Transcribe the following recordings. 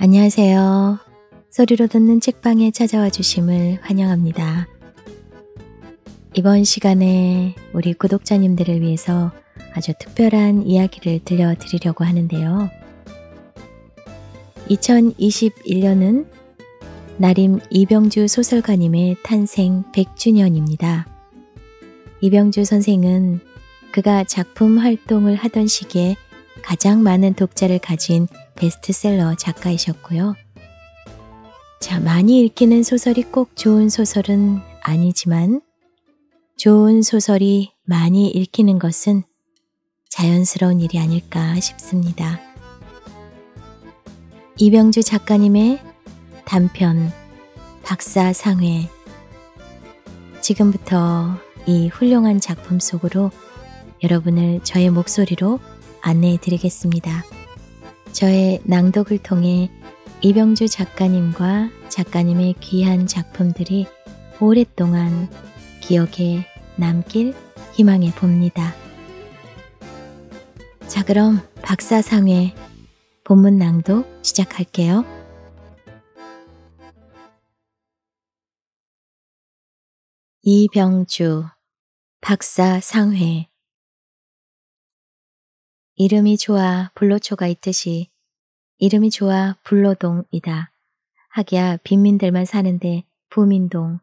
안녕하세요. 소리로 듣는 책방에 찾아와 주심을 환영합니다. 이번 시간에 우리 구독자님들을 위해서 아주 특별한 이야기를 들려드리려고 하는데요. 2021년은 나림 이병주 소설가님의 탄생 100주년입니다. 이병주 선생은 그가 작품 활동을 하던 시기에 가장 많은 독자를 가진 베스트셀러 작가이셨고요. 자, 많이 읽히는 소설이 꼭 좋은 소설은 아니지만 좋은 소설이 많이 읽히는 것은 자연스러운 일이 아닐까 싶습니다. 이병주 작가님의 단편 박사상회 지금부터 이 훌륭한 작품 속으로 여러분을 저의 목소리로 안내해 드리겠습니다. 저의 낭독을 통해 이병주 작가님과 작가님의 귀한 작품들이 오랫동안 기억에 남길 희망해 봅니다. 자, 그럼 박사상회 본문 낭독 시작할게요. 이병주 박사상회 이름이 좋아 불로초가 있듯이 이름이 좋아 불로동이다. 하기야 빈민들만 사는데 부민동.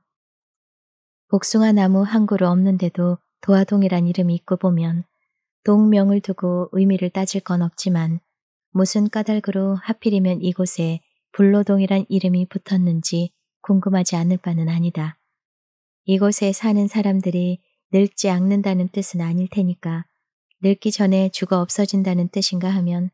복숭아 나무 한 그루 없는데도 도화동이란 이름이 있고 보면 동명을 두고 의미를 따질 건 없지만 무슨 까닭으로 하필이면 이곳에 불로동이란 이름이 붙었는지 궁금하지 않을 바는 아니다. 이곳에 사는 사람들이 늙지 않는다는 뜻은 아닐 테니까 늙기 전에 죽어 없어진다는 뜻인가 하면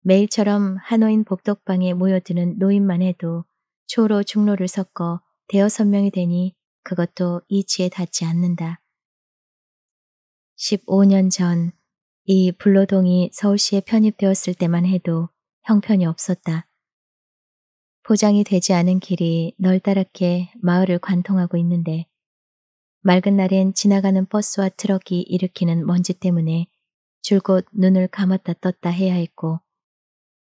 매일처럼 하노인 복덕방에 모여드는 노인만 해도 초로 중로를 섞어 대여섯 명이 되니 그것도 이치에 닿지 않는다. 15년 전 이 불로동이 서울시에 편입되었을 때만 해도 형편이 없었다. 포장이 되지 않은 길이 널따랗게 마을을 관통하고 있는데 맑은 날엔 지나가는 버스와 트럭이 일으키는 먼지 때문에 줄곧 눈을 감았다 떴다 해야 했고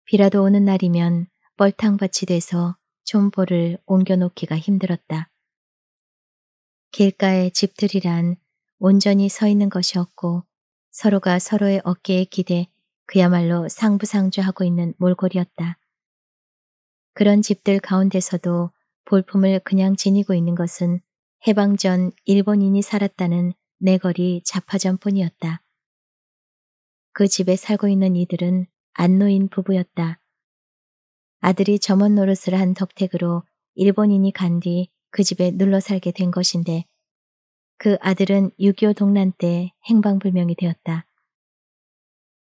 비라도 오는 날이면 뻘탕밭이 돼서 촌보를 옮겨놓기가 힘들었다. 길가에 집들이란 온전히 서 있는 것이었고 서로가 서로의 어깨에 기대 그야말로 상부상주하고 있는 몰골이었다. 그런 집들 가운데서도 볼품을 그냥 지니고 있는 것은 해방 전 일본인이 살았다는 내거리 자파전뿐이었다. 그 집에 살고 있는 이들은 안노인 부부였다. 아들이 점원 노릇을 한 덕택으로 일본인이 간 뒤 그 집에 눌러 살게 된 것인데 그 아들은 6.25 동란 때 행방불명이 되었다.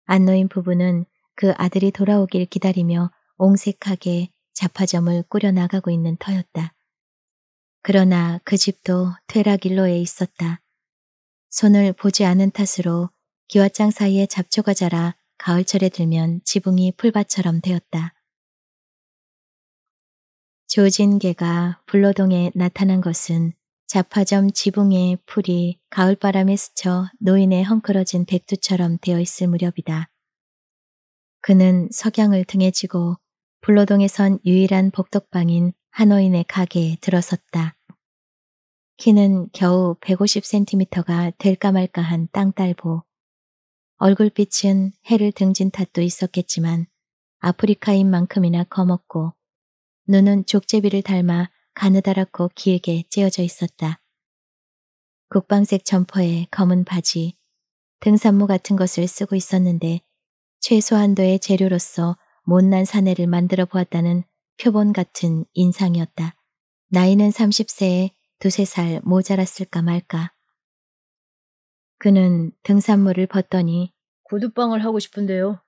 안노인 부부는 그 아들이 돌아오길 기다리며 옹색하게 자파점을 꾸려나가고 있는 터였다. 그러나 그 집도 퇴락일로에 있었다. 손을 보지 않은 탓으로 기와장 사이에 잡초가 자라 가을철에 들면 지붕이 풀밭처럼 되었다. 조진개가 불로동에 나타난 것은 자파점 지붕의 풀이 가을바람에 스쳐 노인의 헝클어진 백두처럼 되어 있을 무렵이다. 그는 석양을 등에 지고 불로동에선 유일한 복덕방인 한호인의 가게에 들어섰다. 키는 겨우 150cm가 될까 말까한 땅딸보. 얼굴빛은 해를 등진 탓도 있었겠지만 아프리카인 만큼이나 검었고 눈은 족제비를 닮아 가느다랗고 길게 쬐어져 있었다. 국방색 점퍼에 검은 바지, 등산모 같은 것을 쓰고 있었는데 최소한도의 재료로서 못난 사내를 만들어 보았다는 표본 같은 인상이었다. 나이는 30세에 두세 살 모자랐을까 말까. 그는 등산모를 벗더니 구두방을 하고 싶은데요.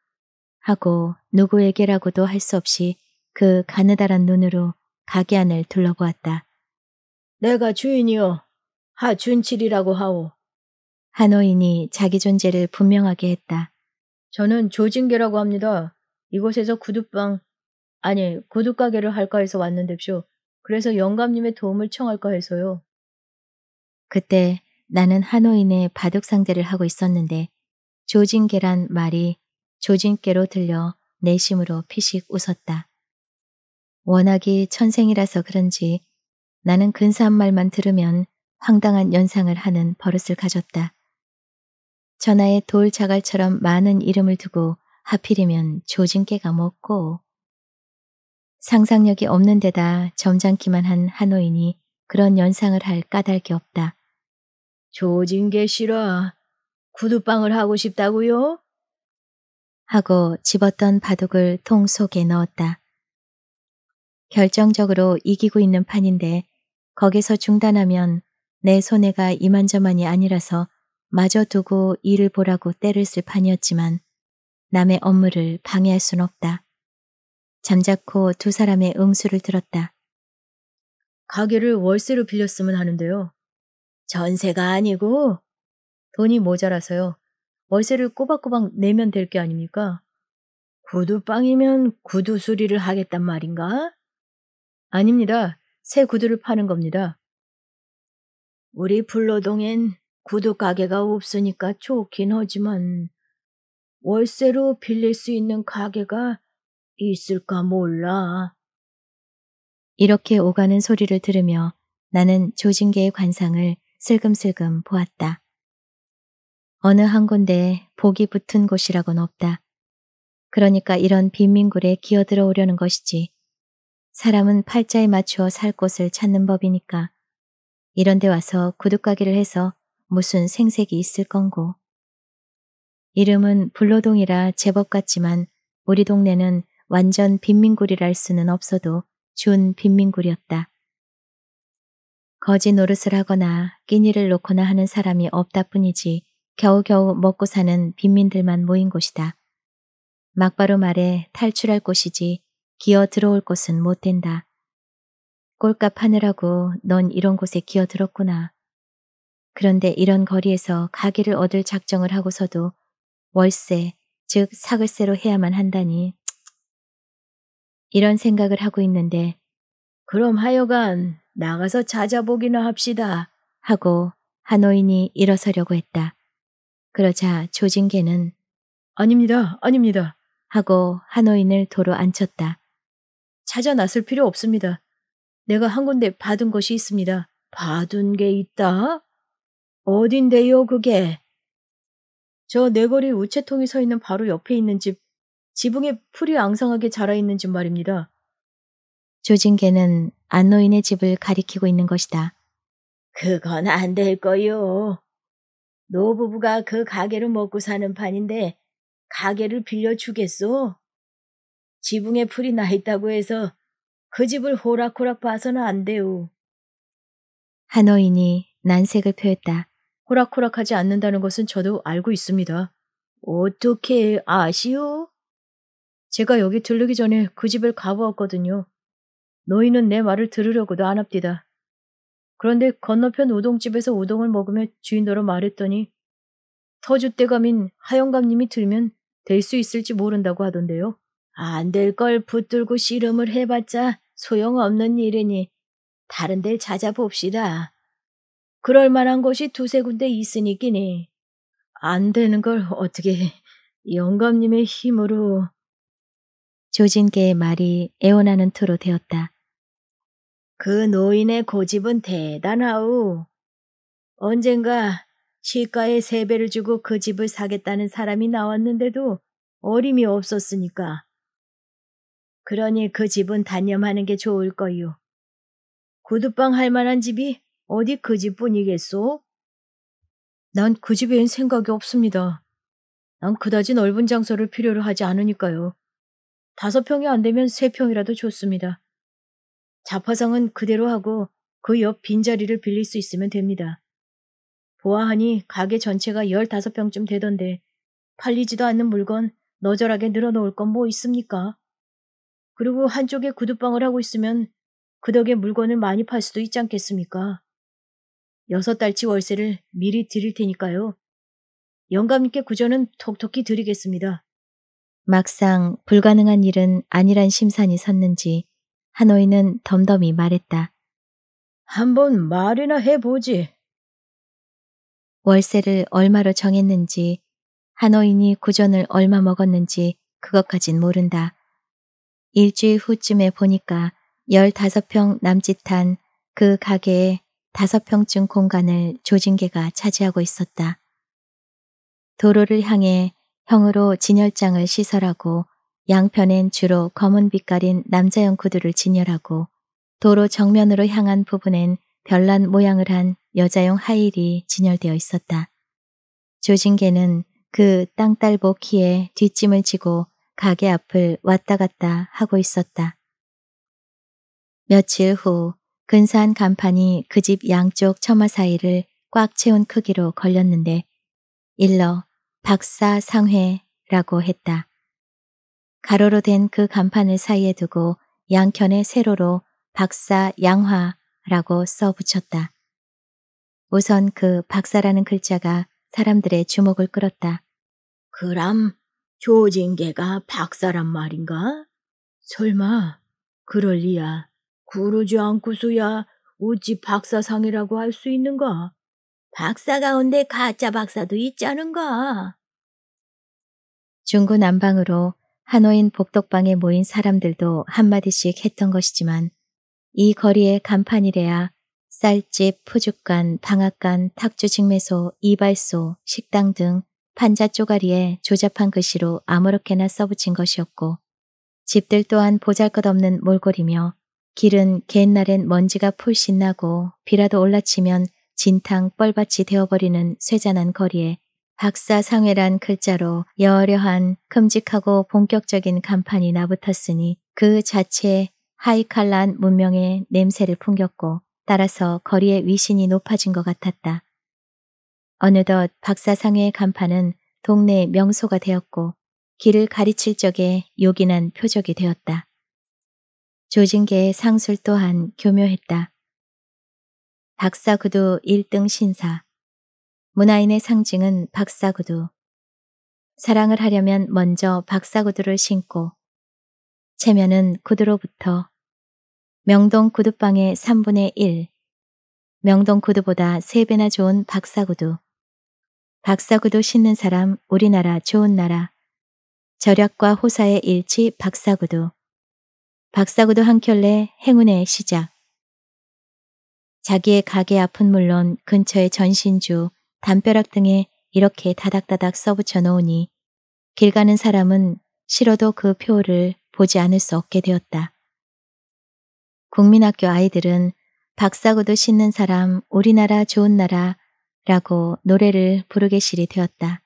하고 누구에게라고도 할 수 없이 그 가느다란 눈으로 가게 안을 둘러보았다. 내가 주인이요. 하준칠이라고 하오. 한호인이 자기 존재를 분명하게 했다. 저는 조진계라고 합니다. 이곳에서 구두방, 아니 구두가게를 할까 해서 왔는데쇼. 그래서 영감님의 도움을 청할까 해서요. 그때 나는 한호인의 바둑 상대를 하고 있었는데 조진계란 말이 조진께로 들려 내심으로 피식 웃었다. 워낙이 천생이라서 그런지 나는 근사한 말만 들으면 황당한 연상을 하는 버릇을 가졌다. 전하의 돌자갈처럼 많은 이름을 두고 하필이면 조진깨가 먹고 상상력이 없는 데다 점잖기만 한하노인이 그런 연상을 할 까닭이 없다. 조진계 씨라 구두방을 하고 싶다고요? 하고 집었던 바둑을 통 속에 넣었다. 결정적으로 이기고 있는 판인데 거기서 중단하면 내 손해가 이만저만이 아니라서 마저 두고 일을 보라고 때를 쓸 판이었지만 남의 업무를 방해할 순 없다. 잠자코 두 사람의 응수를 들었다. 가게를 월세로 빌렸으면 하는데요. 전세가 아니고 돈이 모자라서요. 월세를 꼬박꼬박 내면 될 게 아닙니까? 구두빵이면 구두 수리를 하겠단 말인가? 아닙니다. 새 구두를 파는 겁니다. 우리 불로동엔 구두 가게가 없으니까 좋긴 하지만 월세로 빌릴 수 있는 가게가 있을까 몰라. 이렇게 오가는 소리를 들으며 나는 조진계의 관상을 슬금슬금 보았다. 어느 한 군데에 복이 붙은 곳이라곤 없다. 그러니까 이런 빈민굴에 기어들어 오려는 것이지. 사람은 팔자에 맞추어 살 곳을 찾는 법이니까. 이런 데 와서 구두가기를 해서 무슨 생색이 있을 건고. 이름은 불로동이라 제법 같지만 우리 동네는 완전 빈민굴이랄 수는 없어도 준 빈민굴이었다. 거지 노릇을 하거나 끼니를 놓거나 하는 사람이 없다 뿐이지 겨우겨우 먹고 사는 빈민들만 모인 곳이다. 막바로 말해 탈출할 곳이지 기어 들어올 곳은 못 된다. 꼴값 하느라고 넌 이런 곳에 기어 들었구나. 그런데 이런 거리에서 가게를 얻을 작정을 하고서도 월세, 즉 사글세로 해야만 한다니. 이런 생각을 하고 있는데 그럼 하여간 나가서 찾아보기나 합시다 하고 하노인이 일어서려고 했다. 그러자 조진계는 아닙니다, 아닙니다 하고 한호인을 도로 앉혔다. 찾아 나설 필요 없습니다. 내가 한 군데 받은 것이 있습니다. 받은 게 있다? 어딘데요, 그게? 저 네거리 우체통이 서 있는 바로 옆에 있는 집, 지붕에 풀이 앙상하게 자라있는 집 말입니다. 조진계는 안노인의 집을 가리키고 있는 것이다. 그건 안 될 거요. 노부부가 그가게를 먹고 사는 판인데 가게를 빌려주겠소? 지붕에 풀이 나 있다고 해서 그 집을 호락호락 봐서는 안 돼요. 하노인이 난색을 표했다. 호락호락하지 않는다는 것은 저도 알고 있습니다. 어떻게 아시오? 제가 여기 들르기 전에 그 집을 가보았거든요. 노인은 내 말을 들으려고도 안 합디다. 그런데 건너편 우동집에서 우동을 먹으며 주인더로 말했더니 터줏대감인 하영감님이 들면 될 수 있을지 모른다고 하던데요. 안 될 걸 붙들고 씨름을 해봤자 소용없는 일이니 다른 데를 찾아봅시다. 그럴 만한 곳이 두세 군데 있으니끼니 안 되는 걸 어떻게 영감님의 힘으로 조진계의 말이 애원하는 토로 되었다. 그 노인의 고집은 대단하오. 언젠가 시가에 세배를 주고 그 집을 사겠다는 사람이 나왔는데도 어림이 없었으니까. 그러니 그 집은 단념하는 게 좋을 거요. 구두방 할 만한 집이 어디 그 집뿐이겠소? 난 그 집엔 생각이 없습니다. 난 그다지 넓은 장소를 필요로 하지 않으니까요. 다섯 평이 안 되면 세 평이라도 좋습니다. 자파상은 그대로 하고 그 옆 빈자리를 빌릴 수 있으면 됩니다. 보아하니 가게 전체가 15평쯤 되던데 팔리지도 않는 물건 너절하게 늘어놓을 건 뭐 있습니까? 그리고 한쪽에 구두방을 하고 있으면 그 덕에 물건을 많이 팔 수도 있지 않겠습니까? 여섯 달치 월세를 미리 드릴 테니까요. 영감님께 구전은 톡톡히 드리겠습니다. 막상 불가능한 일은 아니란 심산이 섰는지 하노이는 덤덤히 말했다. 한 번 말이나 해보지. 월세를 얼마로 정했는지 하노인이 구전을 얼마 먹었는지 그것까진 모른다. 일주일 후쯤에 보니까 15평 남짓한 그 가게에 5평쯤 공간을 조진계가 차지하고 있었다. 도로를 향해 형으로 진열장을 시설하고 양편엔 주로 검은 빛깔인 남자용 구두를 진열하고 도로 정면으로 향한 부분엔 별난 모양을 한 여자용 하일이 진열되어 있었다. 조진계는 그땅딸복 키에 뒷짐을 지고 가게 앞을 왔다 갔다 하고 있었다. 며칠 후 근사한 간판이 그 집 양쪽 처마 사이를 꽉 채운 크기로 걸렸는데 일러 박사상회라고 했다. 가로로 된 그 간판을 사이에 두고 양켠에 세로로 박사 양화라고 써 붙였다. 우선 그 박사라는 글자가 사람들의 주목을 끌었다. 그럼 조진계가 박사란 말인가? 설마 그럴 리야. 구르지 않고서야 어찌 박사상이라고 할 수 있는가? 박사 가운데 가짜 박사도 있지 않은가? 중구 난방으로 하노인 복덕방에 모인 사람들도 한마디씩 했던 것이지만 이 거리의 간판이래야 쌀집, 푸죽간, 방앗간, 탁주직매소, 이발소, 식당 등 판자 쪼가리에 조잡한 글씨로 아무렇게나 써붙인 것이었고 집들 또한 보잘것없는 몰골이며 길은 옛날엔 먼지가 풀씬 나고 비라도 올라치면 진탕 뻘밭이 되어버리는 쇠잔한 거리에 박사상회란 글자로 여려한 큼직하고 본격적인 간판이 나붙었으니 그 자체에 하이칼란 문명의 냄새를 풍겼고 따라서 거리의 위신이 높아진 것 같았다. 어느덧 박사상회의 간판은 동네의 명소가 되었고 길을 가리칠 적에 요긴한 표적이 되었다. 조진계의 상술 또한 교묘했다. 박사구두 1등 신사, 문화인의 상징은 박사구두. 사랑을 하려면 먼저 박사구두를 신고 체면은 구두로부터 명동 구두방의 3분의 1 명동 구두보다 3배나 좋은 박사구두 박사구두 신는 사람 우리나라 좋은 나라 절약과 호사의 일치 박사구두 박사구두 한 켤레 행운의 시작 자기의 가게 앞은 물론 근처의 전신주 담벼락 등에 이렇게 다닥다닥 써붙여 놓으니 길 가는 사람은 싫어도 그 표를 보지 않을 수 없게 되었다. 국민학교 아이들은 박사고도 신는 사람 우리나라 좋은 나라라고 노래를 부르게 실이 되었다.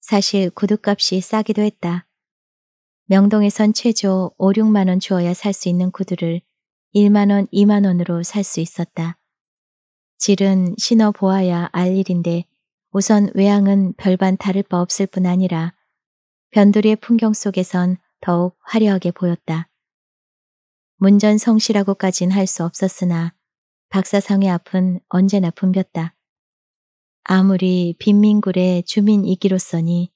사실 구두값이 싸기도 했다. 명동에선 최저 5, 6만원 주어야 살 수 있는 구두를 1만원, 2만원으로 살 수 있었다. 질은 신어 보아야 알 일인데 우선 외양은 별반 다를 바 없을 뿐 아니라 변두리의 풍경 속에선 더욱 화려하게 보였다. 문전성시라고까진 할 수 없었으나 박사상의 앞은 언제나 붐볐다. 아무리 빈민굴의 주민이기로서니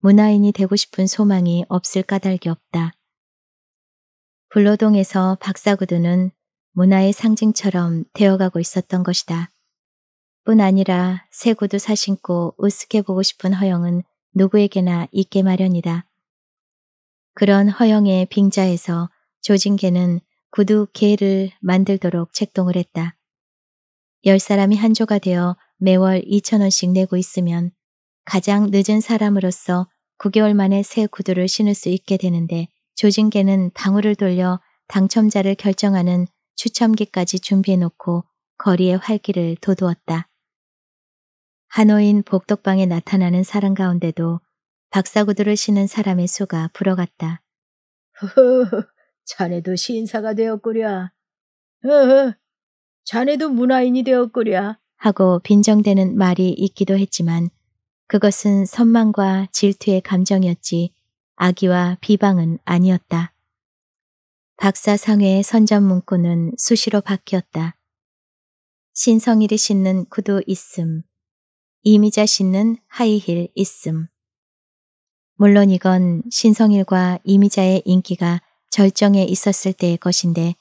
문화인이 되고 싶은 소망이 없을 까닭이 없다. 불로동에서 박사구두는 문화의 상징처럼 되어가고 있었던 것이다. 뿐 아니라 새 구두 사신고 우습게 보고 싶은 허영은 누구에게나 있게 마련이다. 그런 허영의 빙자에서 조진계는 구두 개를 만들도록 책동을 했다. 열 사람이 한조가 되어 매월 2천원씩 내고 있으면 가장 늦은 사람으로서 9개월 만에 새 구두를 신을 수 있게 되는데 조진계는 방울을 돌려 당첨자를 결정하는 추첨기까지 준비해놓고 거리의 활기를 돋우었다. 하노인 복덕방에 나타나는 사람 가운데도 박사구들을 신은 사람의 수가 불어갔다. 허허, 자네도 시인사가 되었구랴. 허허, 자네도 문화인이 되었구랴. 하고 빈정대는 말이 있기도 했지만 그것은 선망과 질투의 감정이었지 악의와 비방은 아니었다. 박사상회의 선전 문구는 수시로 바뀌었다. 신성일이 신는 구두 있음. 이미자 신는 하이힐 있음. 물론 이건 신성일과 이미자의 인기가 절정에 있었을 때의 것인데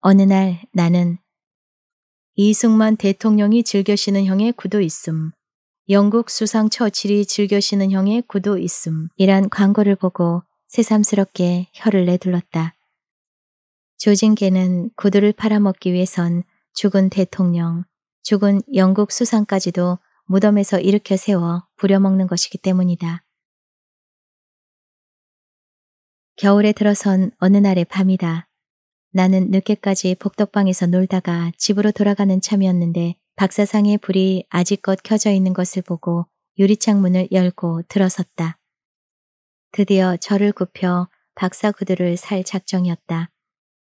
어느 날 나는 이승만 대통령이 즐겨 신는 형의 구도 있음. 영국 수상 처칠이 즐겨 신는 형의 구도 있음. 이란 광고를 보고 새삼스럽게 혀를 내둘렀다. 조진계는 구두를 팔아먹기 위해선 죽은 대통령, 죽은 영국 수상까지도 무덤에서 일으켜 세워 부려먹는 것이기 때문이다. 겨울에 들어선 어느 날의 밤이다. 나는 늦게까지 복덕방에서 놀다가 집으로 돌아가는 참이었는데 박사상의 불이 아직껏 켜져 있는 것을 보고 유리창문을 열고 들어섰다. 드디어 저를 굽혀 박사 구두를 살 작정이었다.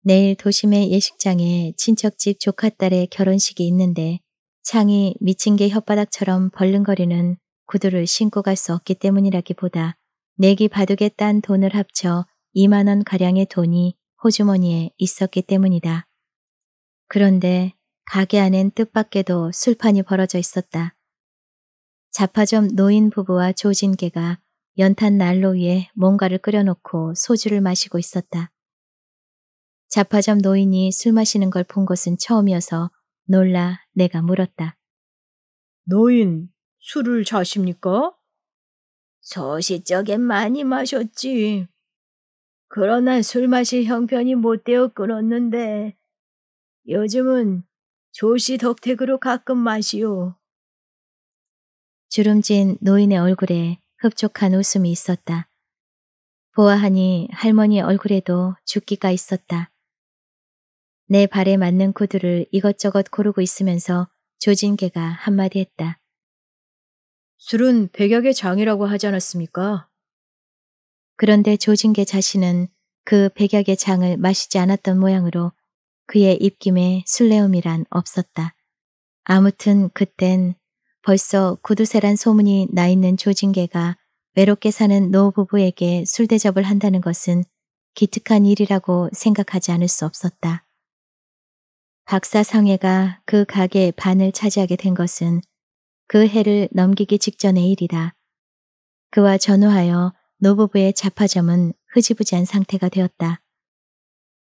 내일 도심의 예식장에 친척집 조카딸의 결혼식이 있는데 창이 미친 개 혓바닥처럼 벌른거리는 구두를 신고 갈 수 없기 때문이라기보다 내기 바둑에 딴 돈을 합쳐 2만원 가량의 돈이 호주머니에 있었기 때문이다. 그런데 가게 안엔 뜻밖에도 술판이 벌어져 있었다. 자파점 노인 부부와 조진개가 연탄 난로 위에 뭔가를 끓여놓고 소주를 마시고 있었다. 자파점 노인이 술 마시는 걸 본 것은 처음이어서 놀라 내가 물었다. 노인, 술을 자십니까? 소시적엔 많이 마셨지. 그러나 술 마실 형편이 못 되어 끊었는데 요즘은 조시 덕택으로 가끔 마시오. 주름진 노인의 얼굴에 흡족한 웃음이 있었다. 보아하니 할머니 얼굴에도 죽기가 있었다. 내 발에 맞는 코드를 이것저것 고르고 있으면서 조진개가 한마디 했다. 술은 백약의 장이라고 하지 않았습니까? 그런데 조진개 자신은 그 백약의 장을 마시지 않았던 모양으로 그의 입김에 술래음이란 없었다. 아무튼 그땐 벌써 구두쇠란 소문이 나 있는 조진개가 외롭게 사는 노부부에게 술 대접을 한다는 것은 기특한 일이라고 생각하지 않을 수 없었다. 박사 상회가 그 가게의 반을 차지하게 된 것은 그 해를 넘기기 직전의 일이다. 그와 전후하여 노부부의 자파점은 흐지부지한 상태가 되었다.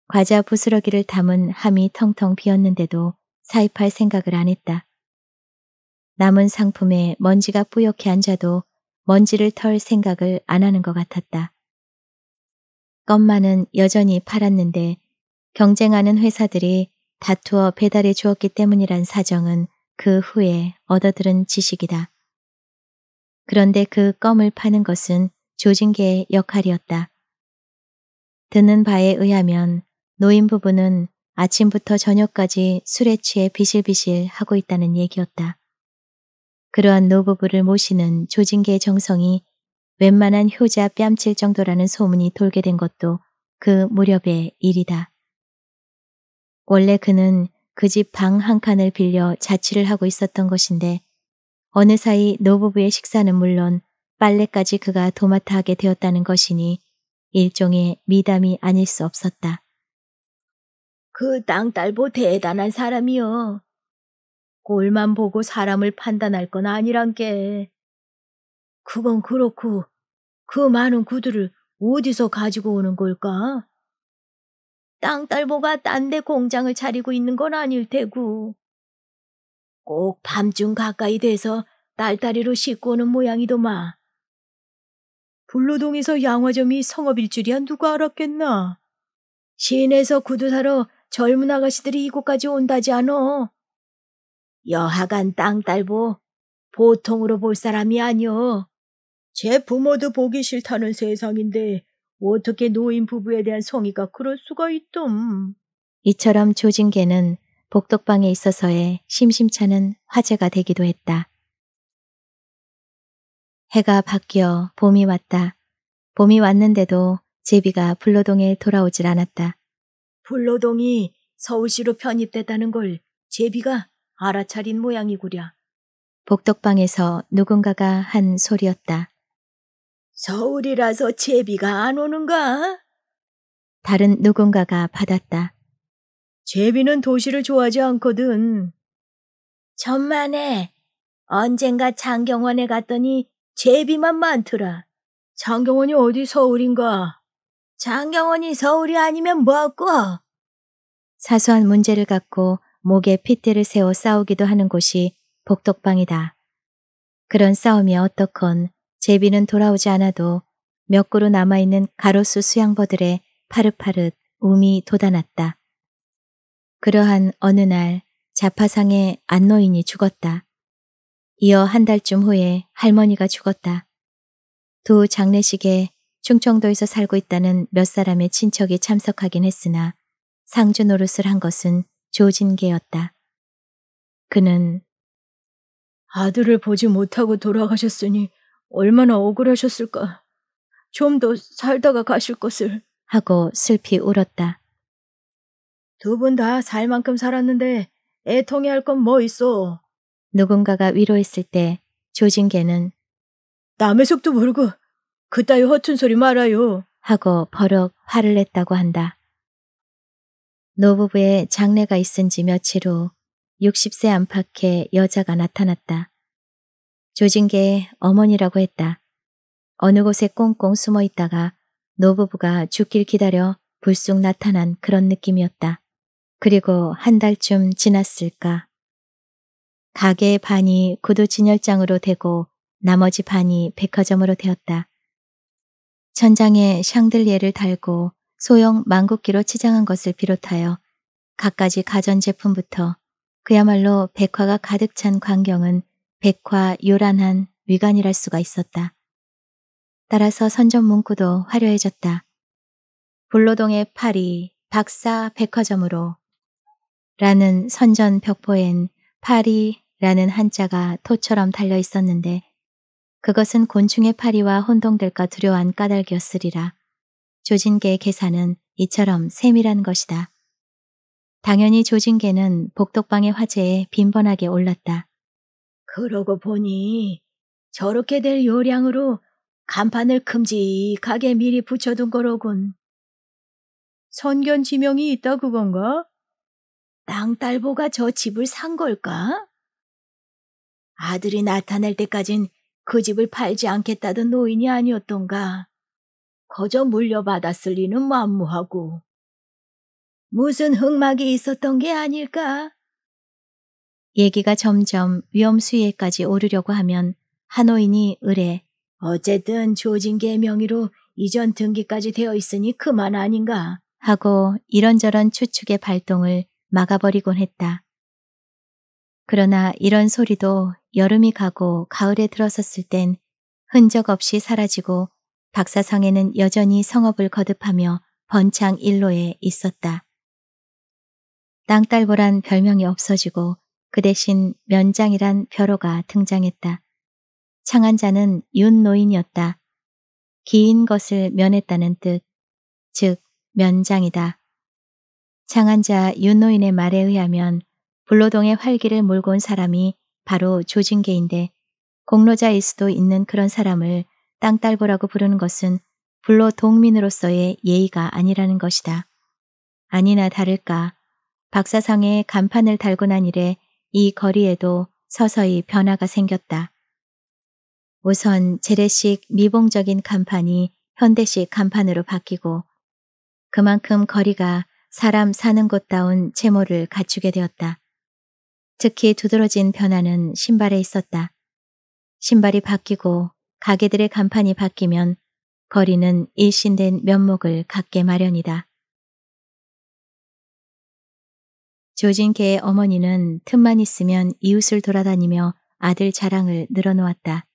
과자 부스러기를 담은 함이 텅텅 비었는데도 사입할 생각을 안 했다. 남은 상품에 먼지가 뿌옇게 앉아도 먼지를 털 생각을 안 하는 것 같았다. 껌만은 여전히 팔았는데 경쟁하는 회사들이 다투어 배달해 주었기 때문이란 사정은 그 후에 얻어들은 지식이다. 그런데 그 껌을 파는 것은 조진계의 역할이었다. 듣는 바에 의하면 노인 부부는 아침부터 저녁까지 술에 취해 비실비실 하고 있다는 얘기였다. 그러한 노부부를 모시는 조진계의 정성이 웬만한 효자 뺨칠 정도라는 소문이 돌게 된 것도 그 무렵의 일이다. 원래 그는 그 집 방 한 칸을 빌려 자취를 하고 있었던 것인데 어느 사이 노부부의 식사는 물론 빨래까지 그가 도맡아 하게 되었다는 것이니 일종의 미담이 아닐 수 없었다. 그 땅딸보 대단한 사람이여. 꼴만 보고 사람을 판단할 건 아니란 께 그건 그렇고 그 많은 구두를 어디서 가지고 오는 걸까? 땅딸보가 딴 데 공장을 차리고 있는 건 아닐 테고. 꼭 밤중 가까이 돼서 딸다리로 씻고 오는 모양이도마. 불로동에서 양화점이 성업일 줄이야 누가 알았겠나. 시내에서 구두 사러 젊은 아가씨들이 이곳까지 온다지 않어. 여하간 땅딸보 보통으로 볼 사람이 아니오. 제 부모도 보기 싫다는 세상인데 어떻게 노인 부부에 대한 성의가 그럴 수가 있돔. 이처럼 조진계는 복덕방에 있어서의 심심찮은 화제가 되기도 했다. 해가 바뀌어 봄이 왔다. 봄이 왔는데도 제비가 불로동에 돌아오질 않았다. 불로동이 서울시로 편입됐다는 걸 제비가 알아차린 모양이구려 복덕방에서 누군가가 한 소리였다. 서울이라서 제비가 안 오는가? 다른 누군가가 받았다. 제비는 도시를 좋아하지 않거든. 천만에 언젠가 장경원에 갔더니 제비만 많더라. 장경원이 어디 서울인가? 장경원이 서울이 아니면 뭐고? 사소한 문제를 갖고 목에 핏대를 세워 싸우기도 하는 곳이 복덕방이다. 그런 싸움이 어떻건 제비는 돌아오지 않아도 몇 그루 남아있는 가로수 수양버들의 파릇파릇 움이 돋아났다. 그러한 어느 날 자파상의 안노인이 죽었다. 이어 한 달쯤 후에 할머니가 죽었다. 두 장례식에 충청도에서 살고 있다는 몇 사람의 친척이 참석하긴 했으나 상주 노릇을 한 것은 조진계였다. 그는 아들을 보지 못하고 돌아가셨으니 얼마나 억울하셨을까. 좀 더 살다가 가실 것을. 하고 슬피 울었다. 두 분 다 살 만큼 살았는데 애통해 할 건 뭐 있어. 누군가가 위로했을 때 조진계는 남의 속도 모르고 그따위 허튼 소리 말아요. 하고 버럭 화를 냈다고 한다. 노부부의 장례가 있은 지 며칠 후 60세 안팎의 여자가 나타났다. 조진계의 어머니라고 했다. 어느 곳에 꽁꽁 숨어 있다가 노부부가 죽길 기다려 불쑥 나타난 그런 느낌이었다. 그리고 한 달쯤 지났을까. 가게의 반이 구두 진열장으로 되고 나머지 반이 백화점으로 되었다. 천장에 샹들예를 달고 소형 망국기로 치장한 것을 비롯하여 갖가지 가전제품부터 그야말로 백화가 가득 찬 광경은 백화 요란한 위관이랄 수가 있었다. 따라서 선전 문구도 화려해졌다. 불로동의 파리 박사 백화점으로 라는 선전 벽보엔 파리라는 한자가 토처럼 달려 있었는데 그것은 곤충의 파리와 혼동될까 두려운 까닭이었으리라. 조진계의 계산은 이처럼 세밀한 것이다. 당연히 조진계는 복덕방의 화제에 빈번하게 올랐다. 그러고 보니 저렇게 될 요량으로 간판을 큼직하게 미리 붙여둔 거로군. 선견 지명이 있다 그건가? 땅딸보가 저 집을 산 걸까? 아들이 나타날 때까진 그 집을 팔지 않겠다던 노인이 아니었던가. 거저 물려받았을 리는 만무하고. 무슨 흑막이 있었던 게 아닐까? 얘기가 점점 위험수위에까지 오르려고 하면 하노인이 의뢰 어쨌든 조진계 의 명의로 이전 등기까지 되어 있으니 그만 아닌가 하고 이런저런 추측의 발동을 막아버리곤 했다. 그러나 이런 소리도 여름이 가고 가을에 들어섰을 땐 흔적 없이 사라지고 박사성에는 여전히 성업을 거듭하며 번창 일로에 있었다. 땅딸보란 별명이 없어지고 그 대신 면장이란 벼로가 등장했다. 창한자는 윤노인이었다. 기인 것을 면했다는 뜻, 즉 면장이다. 창한자 윤노인의 말에 의하면 불로동의 활기를 몰고 온 사람이 바로 조진계인데 공로자일 수도 있는 그런 사람을 땅딸보라고 부르는 것은 불로 동민으로서의 예의가 아니라는 것이다. 아니나 다를까 박사상의 간판을 달고 난 이래 이 거리에도 서서히 변화가 생겼다. 우선 재래식 미봉적인 간판이 현대식 간판으로 바뀌고 그만큼 거리가 사람 사는 곳다운 채모를 갖추게 되었다. 특히 두드러진 변화는 신발에 있었다. 신발이 바뀌고 가게들의 간판이 바뀌면 거리는 일신된 면목을 갖게 마련이다. 조진케의 어머니는 틈만 있으면 이웃을 돌아다니며 아들 자랑을 늘어놓았다.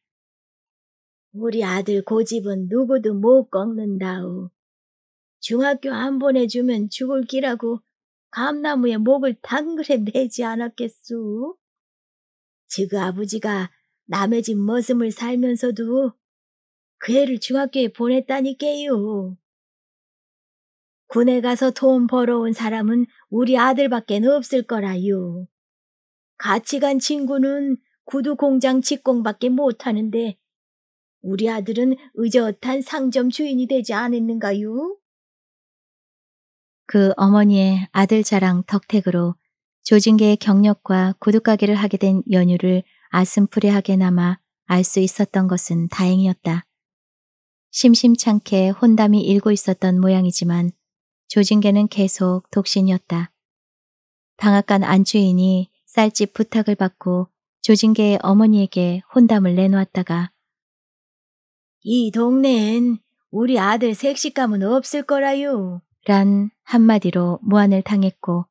우리 아들 고집은 누구도 못 꺾는다우. 중학교 한 보내주면 죽을 기라고 감나무에 목을 당그레 매지 않았겠수? 지그 아버지가 남의 집 머슴을 살면서도 그 애를 중학교에 보냈다니께요. 군에 가서 돈 벌어온 사람은 우리 아들밖엔 없을 거라유 같이 간 친구는 구두 공장 직공밖에 못하는데 우리 아들은 의젓한 상점 주인이 되지 않았는가요? 그 어머니의 아들 자랑 덕택으로 조진계의 경력과 구두가게를 하게 된 연유를 아슴프레하게나마알수 있었던 것은 다행이었다. 심심찮게 혼담이 일고 있었던 모양이지만 조진계는 계속 독신이었다. 방앗간 안주인이 쌀집 부탁을 받고 조진계의 어머니에게 혼담을 내놓았다가 이 동네엔 우리 아들 색식감은 없을 거라요. 란 한마디로 무안을 당했고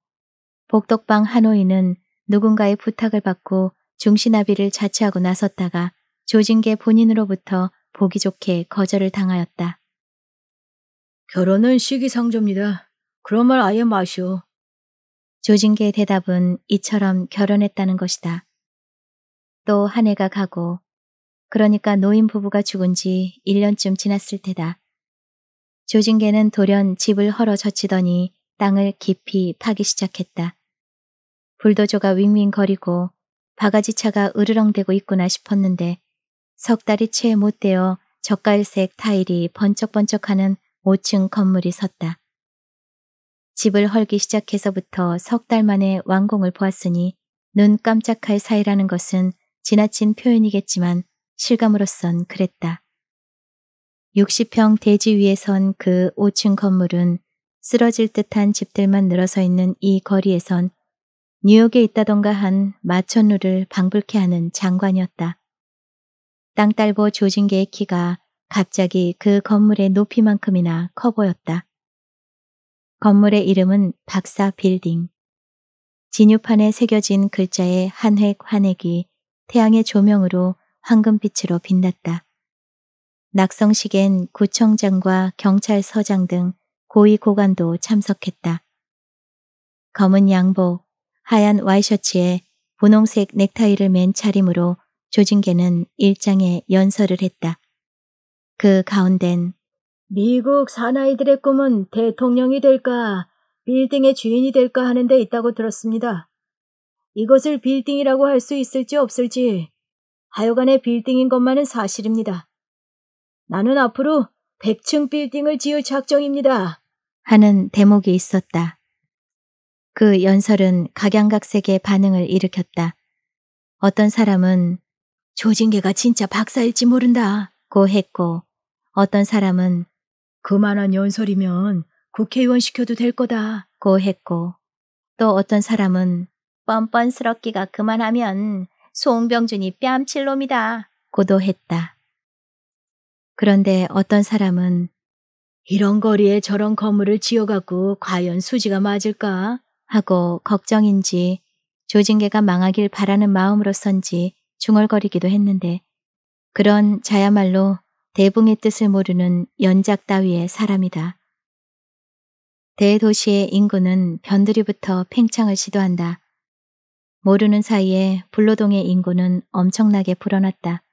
복덕방 하노이는 누군가의 부탁을 받고 중신아비를 자처하고 나섰다가 조진계 본인으로부터 보기 좋게 거절을 당하였다. 결혼은 시기상조입니다. 그런 말 아예 마시오. 조진계의 대답은 이처럼 결혼했다는 것이다. 또 한 해가 가고 그러니까 노인 부부가 죽은 지 1년쯤 지났을 때다. 조진계는 돌연 집을 헐어 젖히더니 땅을 깊이 파기 시작했다. 불도저가 윙윙거리고 바가지차가 으르렁대고 있구나 싶었는데 석 달이 채못 되어 젓갈색 타일이 번쩍번쩍하는 5층 건물이 섰다. 집을 헐기 시작해서부터 석 달 만에 완공을 보았으니 눈 깜짝할 사이라는 것은 지나친 표현이겠지만 실감으로선 그랬다. 60평 대지 위에선 그 5층 건물은 쓰러질 듯한 집들만 늘어서 있는 이 거리에선 뉴욕에 있다던가 한 마천루를 방불케 하는 장관이었다. 땅딸보 조진계의 키가 갑자기 그 건물의 높이만큼이나 커 보였다. 건물의 이름은 박사 빌딩. 진유판에 새겨진 글자의 한 획 한획이 태양의 조명으로 황금빛으로 빛났다. 낙성식엔 구청장과 경찰서장 등 고위 고관도 참석했다. 검은 양복, 하얀 와이셔츠에 분홍색 넥타이를 맨 차림으로 조진계는 일장에 연설을 했다. 그가운데는 미국 사나이들의 꿈은 대통령이 될까, 빌딩의 주인이 될까 하는 데 있다고 들었습니다. 이것을 빌딩이라고 할 수 있을지 없을지 하여간의 빌딩인 것만은 사실입니다. 나는 앞으로 100층 빌딩을 지을 작정입니다. 하는 대목이 있었다. 그 연설은 각양각색의 반응을 일으켰다. 어떤 사람은 조진계가 진짜 박사일지 모른다. 고 했고 어떤 사람은 그만한 연설이면 국회의원 시켜도 될 거다고 했고 또 어떤 사람은 뻔뻔스럽기가 그만하면 송병준이 뺨칠 놈이다 고도 했다. 그런데 어떤 사람은 이런 거리에 저런 건물을 지어갖고 과연 수지가 맞을까 하고 걱정인지 조진계가 망하길 바라는 마음으로선지 중얼거리기도 했는데 그런 자야말로 대붕의 뜻을 모르는 연작 따위의 사람이다. 대도시의 인구는 변두리부터 팽창을 시도한다. 모르는 사이에 불로동의 인구는 엄청나게 불어났다.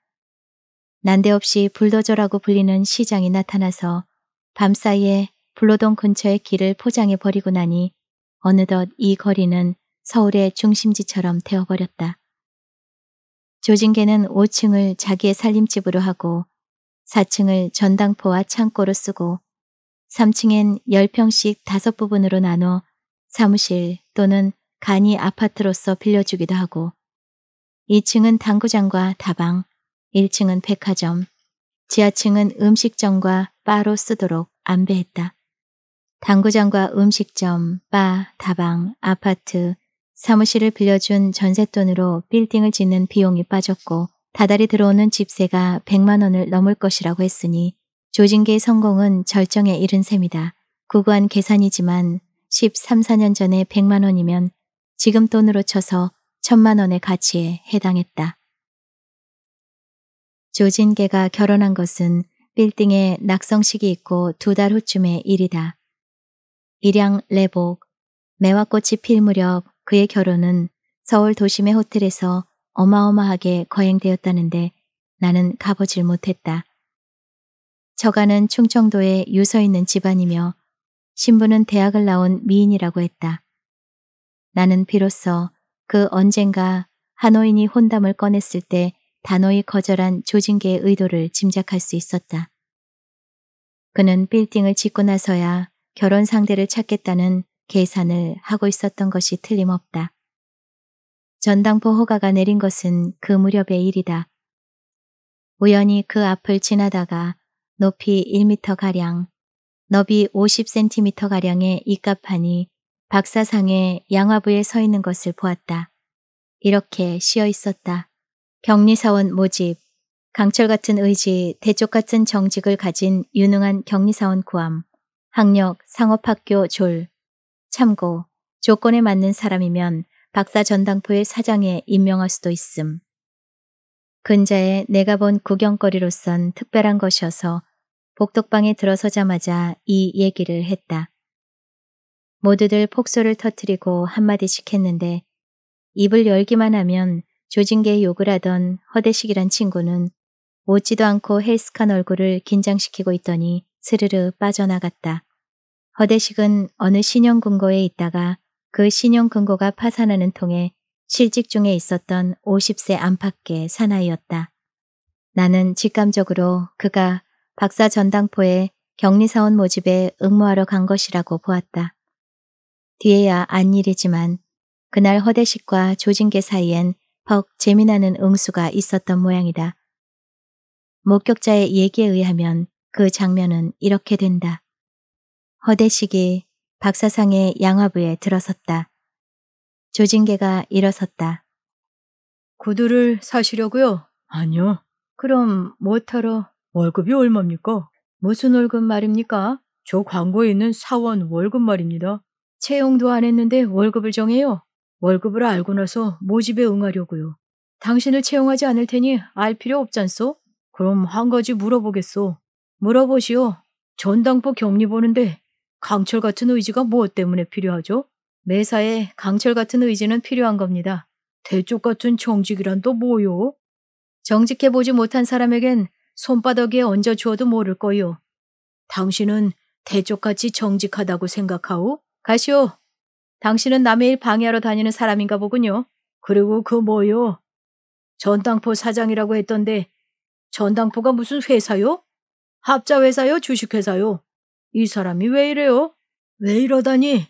난데없이 불도저라고 불리는 시장이 나타나서 밤사이에 불로동 근처의 길을 포장해 버리고 나니 어느덧 이 거리는 서울의 중심지처럼 되어버렸다. 조진계는 5층을 자기의 살림집으로 하고 4층을 전당포와 창고로 쓰고 3층엔 10평씩 5부분으로 나눠 사무실 또는 간이 아파트로서 빌려주기도 하고 2층은 당구장과 다방, 1층은 백화점, 지하층은 음식점과 바로 쓰도록 안배했다. 당구장과 음식점, 바, 다방, 아파트, 사무실을 빌려준 전셋돈으로 빌딩을 짓는 비용이 빠졌고 다달이 들어오는 집세가 100만 원을 넘을 것이라고 했으니 조진계의 성공은 절정에 이른 셈이다. 구구한 계산이지만 13, 4년 전에 100만 원이면 지금 돈으로 쳐서 1000만 원의 가치에 해당했다. 조진계가 결혼한 것은 빌딩에 낙성식이 있고 두 달 후쯤의 일이다. 일양 레복, 매화꽃이 필 무렵 그의 결혼은 서울 도심의 호텔에서 어마어마하게 거행되었다는데 나는 가보질 못했다. 저가는 충청도에 유서 있는 집안이며 신부는 대학을 나온 미인이라고 했다. 나는 비로소 그 언젠가 하노인이 혼담을 꺼냈을 때 단호히 거절한 조진계의 의도를 짐작할 수 있었다. 그는 빌딩을 짓고 나서야 결혼 상대를 찾겠다는 계산을 하고 있었던 것이 틀림없다. 전당포 호가가 내린 것은 그 무렵의 일이다. 우연히 그 앞을 지나다가 높이 1미터가량, 너비 50cm가량의 입갑판이 박사상의 양화부에 서 있는 것을 보았다. 이렇게 씌어 있었다. 격리사원 모집, 강철 같은 의지, 대쪽 같은 정직을 가진 유능한 격리사원 구함, 학력, 상업학교 졸. 참고, 조건에 맞는 사람이면 박사 전당포의 사장에 임명할 수도 있음. 근자에 내가 본 구경거리로선 특별한 것이어서 복덕방에 들어서자마자 이 얘기를 했다. 모두들 폭소를 터트리고 한마디씩 했는데 입을 열기만 하면 조진계의 욕을 하던 허대식이란 친구는 웃지도 않고 헬스한 얼굴을 긴장시키고 있더니 스르르 빠져나갔다. 허대식은 어느 신형군거에 있다가 그 신용금고가 파산하는 통에 실직 중에 있었던 50세 안팎의 사나이였다. 나는 직감적으로 그가 박사 전당포에 격리사원 모집에 응모하러 간 것이라고 보았다. 뒤에야 안 일이지만 그날 허대식과 조진계 사이엔 퍽 재미나는 응수가 있었던 모양이다. 목격자의 얘기에 의하면 그 장면은 이렇게 된다. 허대식이 박사상의 양화부에 들어섰다. 조진계가 일어섰다. 구두를 사시려고요? 아니요. 그럼 뭐터로? 월급이 얼마입니까? 무슨 월급 말입니까? 저 광고에 있는 사원 월급 말입니다. 채용도 안 했는데 월급을 정해요. 월급을 알고 나서 모집에 응하려고요. 당신을 채용하지 않을 테니 알 필요 없잖소? 그럼 한 가지 물어보겠소. 물어보시오. 전당포 격리 보는데 강철 같은 의지가 무엇 때문에 필요하죠? 매사에 강철 같은 의지는 필요한 겁니다. 대쪽 같은 정직이란 또 뭐요? 정직해보지 못한 사람에겐 손바닥에 얹어주어도 모를 거요. 당신은 대쪽같이 정직하다고 생각하오? 가시오. 당신은 남의 일 방해하러 다니는 사람인가 보군요. 그리고 그 뭐요? 전당포 사장이라고 했던데 전당포가 무슨 회사요? 합자회사요? 주식회사요? 이 사람이 왜 이래요? 왜 이러다니?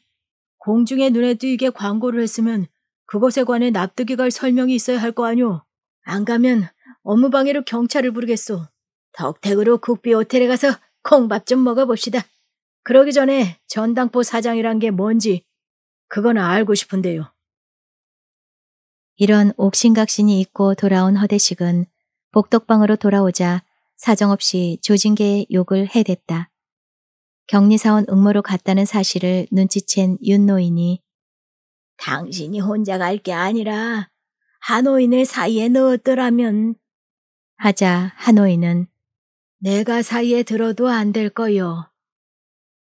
공중에 눈에 띄게 광고를 했으면 그것에 관해 납득이 갈 설명이 있어야 할 거 아뇨. 안 가면 업무방해로 경찰을 부르겠소. 덕택으로 국비 호텔에 가서 콩밥 좀 먹어봅시다. 그러기 전에 전당포 사장이란 게 뭔지 그건 알고 싶은데요. 이런 옥신각신이 있고 돌아온 허대식은 복덕방으로 돌아오자 사정없이 조진계의 욕을 해댔다. 격리사원 응모로 갔다는 사실을 눈치챈 윤 노인이 당신이 혼자 갈 게 아니라 하노인을 사이에 넣었더라면 하자 하노인은 내가 사이에 들어도 안 될 거요.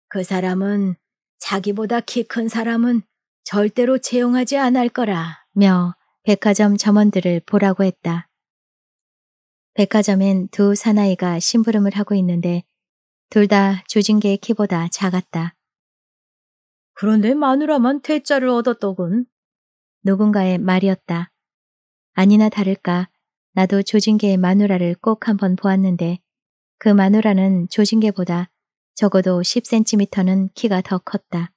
그 사람은 자기보다 키 큰 사람은 절대로 채용하지 않을 거라 며 백화점 점원들을 보라고 했다. 백화점엔 두 사나이가 심부름을 하고 있는데 둘다 조진계의 키보다 작았다. 그런데 마누라만 퇴짜를 얻었더군. 누군가의 말이었다. 아니나 다를까 나도 조진계의 마누라를 꼭 한번 보았는데 그 마누라는 조진계보다 적어도 10cm는 키가 더 컸다.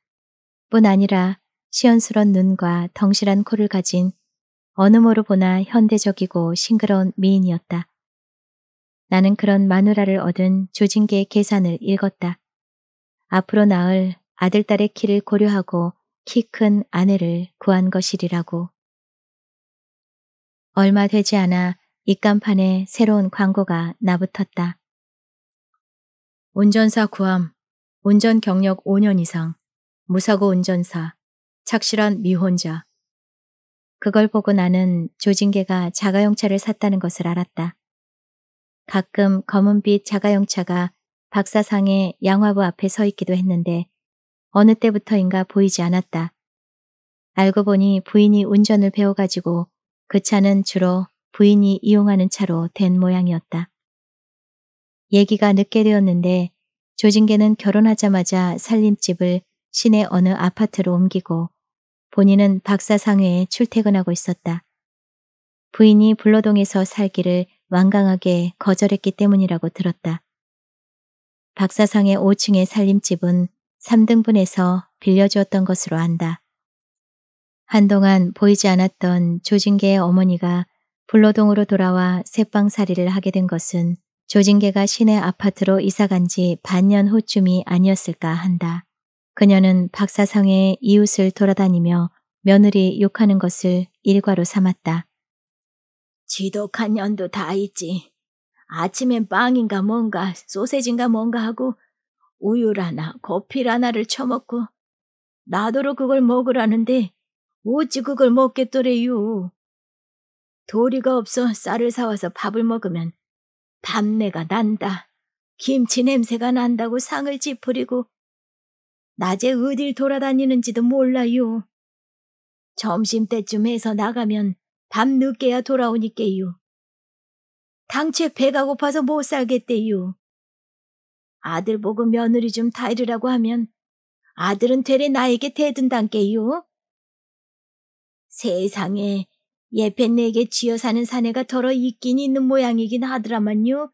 뿐 아니라 시원스런 눈과 덩실한 코를 가진 어느 모로 보나 현대적이고 싱그러운 미인이었다. 나는 그런 마누라를 얻은 조진계의 계산을 읽었다. 앞으로 나을 아들딸의 키를 고려하고 키 큰 아내를 구한 것이리라고. 얼마 되지 않아 입간판에 새로운 광고가 나붙었다. 운전사 구함, 운전 경력 5년 이상, 무사고 운전사, 착실한 미혼자. 그걸 보고 나는 조진계가 자가용차를 샀다는 것을 알았다. 가끔 검은빛 자가용차가 박사상의 양화부 앞에 서 있기도 했는데 어느 때부터인가 보이지 않았다. 알고 보니 부인이 운전을 배워가지고 그 차는 주로 부인이 이용하는 차로 된 모양이었다. 얘기가 늦게 되었는데 조진계는 결혼하자마자 살림집을 시내 어느 아파트로 옮기고 본인은 박사상회에 출퇴근하고 있었다. 부인이 불로동에서 살기를 완강하게 거절했기 때문이라고 들었다. 박사상의 5층의 살림집은 3등분에서 빌려주었던 것으로 안다. 한동안 보이지 않았던 조진계의 어머니가 불로동으로 돌아와 새빵살이를 하게 된 것은 조진계가 시내 아파트로 이사간 지 반년 후쯤이 아니었을까 한다. 그녀는 박사상의 이웃을 돌아다니며 며느리 욕하는 것을 일과로 삼았다. 지독한 년도 다 있지. 아침엔 빵인가 뭔가 소세지인가 뭔가 하고 우유라나 커피라나를 처먹고 나더러 그걸 먹으라는데 어찌 그걸 먹겠더래요. 도리가 없어 쌀을 사와서 밥을 먹으면 밤내가 난다. 김치 냄새가 난다고 상을 찌푸리고 낮에 어딜 돌아다니는지도 몰라요. 점심때쯤 해서 나가면 밤늦게야 돌아오니께요. 당최 배가 고파서 못 살겠대요. 아들 보고 며느리 좀 타이르라고 하면 아들은 되레 나에게 대든단께요. 세상에 예펜네에게 지어 사는 사내가 더러 있긴 있는 모양이긴 하더라만요.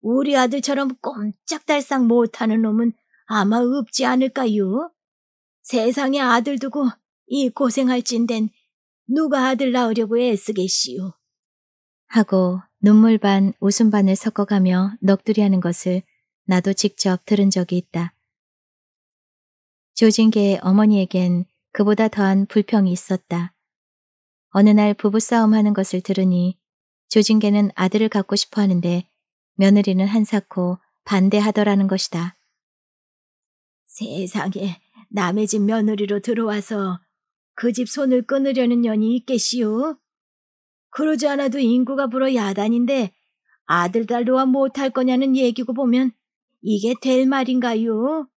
우리 아들처럼 꼼짝달싹 못하는 놈은 아마 없지 않을까요? 세상에 아들 두고 이 고생할진된 누가 아들 낳으려고 애쓰겠시오. 하고 눈물 반 웃음 반을 섞어가며 넋두리하는 것을 나도 직접 들은 적이 있다. 조진계의 어머니에겐 그보다 더한 불평이 있었다. 어느 날 부부싸움 하는 것을 들으니 조진계는 아들을 갖고 싶어 하는데 며느리는 한사코 반대하더라는 것이다. 세상에 남의 집 며느리로 들어와서 그집 손을 끊으려는 년이 있겠시오. 그러지 않아도 인구가 불어 야단인데 아들 딸로와 못할 거냐는 얘기고 보면 이게 될 말인가요?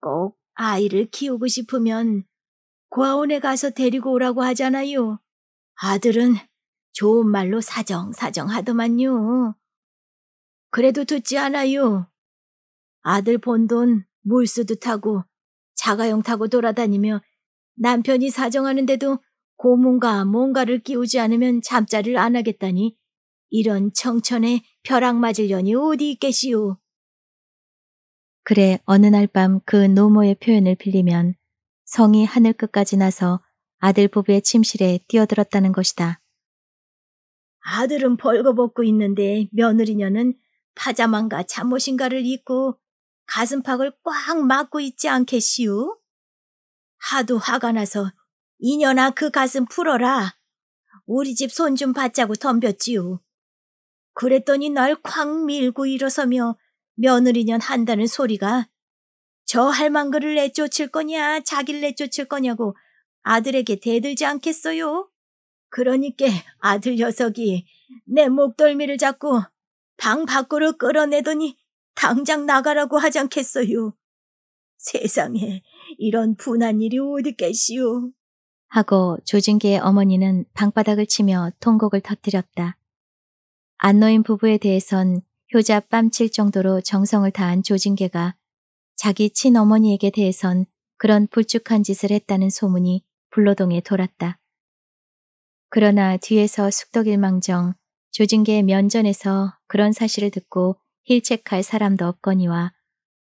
꼭 아이를 키우고 싶으면 고아원에 가서 데리고 오라고 하잖아요. 아들은 좋은 말로 사정사정 하더만요. 그래도 듣지 않아요. 아들 본 돈 물쓰듯하고 자가용 타고 돌아다니며 남편이 사정하는데도 고문과 뭔가를 끼우지 않으면 잠자를안 하겠다니 이런 청천에 벼락 맞을 년이 어디 있겠시오. 그래 어느 날 밤 그 노모의 표현을 빌리면 성이 하늘 끝까지 나서 아들 부부의 침실에 뛰어들었다는 것이다. 아들은 벌거벗고 있는데 며느리녀는 파자만과 잠옷인가를 입고 가슴팍을 꽉 막고 있지 않겠시오? 하도 화가 나서 이년아 그 가슴 풀어라. 우리 집 손 좀 받자고 덤볐지요. 그랬더니 날 쾅 밀고 일어서며 며느리년 한다는 소리가 저 할망그를 내쫓을 거냐 자기를 내쫓을 거냐고 아들에게 대들지 않겠어요? 그러니까 아들 녀석이 내 목덜미를 잡고 방 밖으로 끌어내더니 당장 나가라고 하지 않겠어요. 세상에 이런 분한 일이 어디 겠시오. 하고 조진기의 어머니는 방바닥을 치며 통곡을 터뜨렸다. 안노인 부부에 대해선 효자 뺨칠 정도로 정성을 다한 조진계가 자기 친어머니에게 대해선 그런 불쭉한 짓을 했다는 소문이 불로동에 돌았다. 그러나 뒤에서 숙덕일망정 조진계의 면전에서 그런 사실을 듣고 힐책할 사람도 없거니와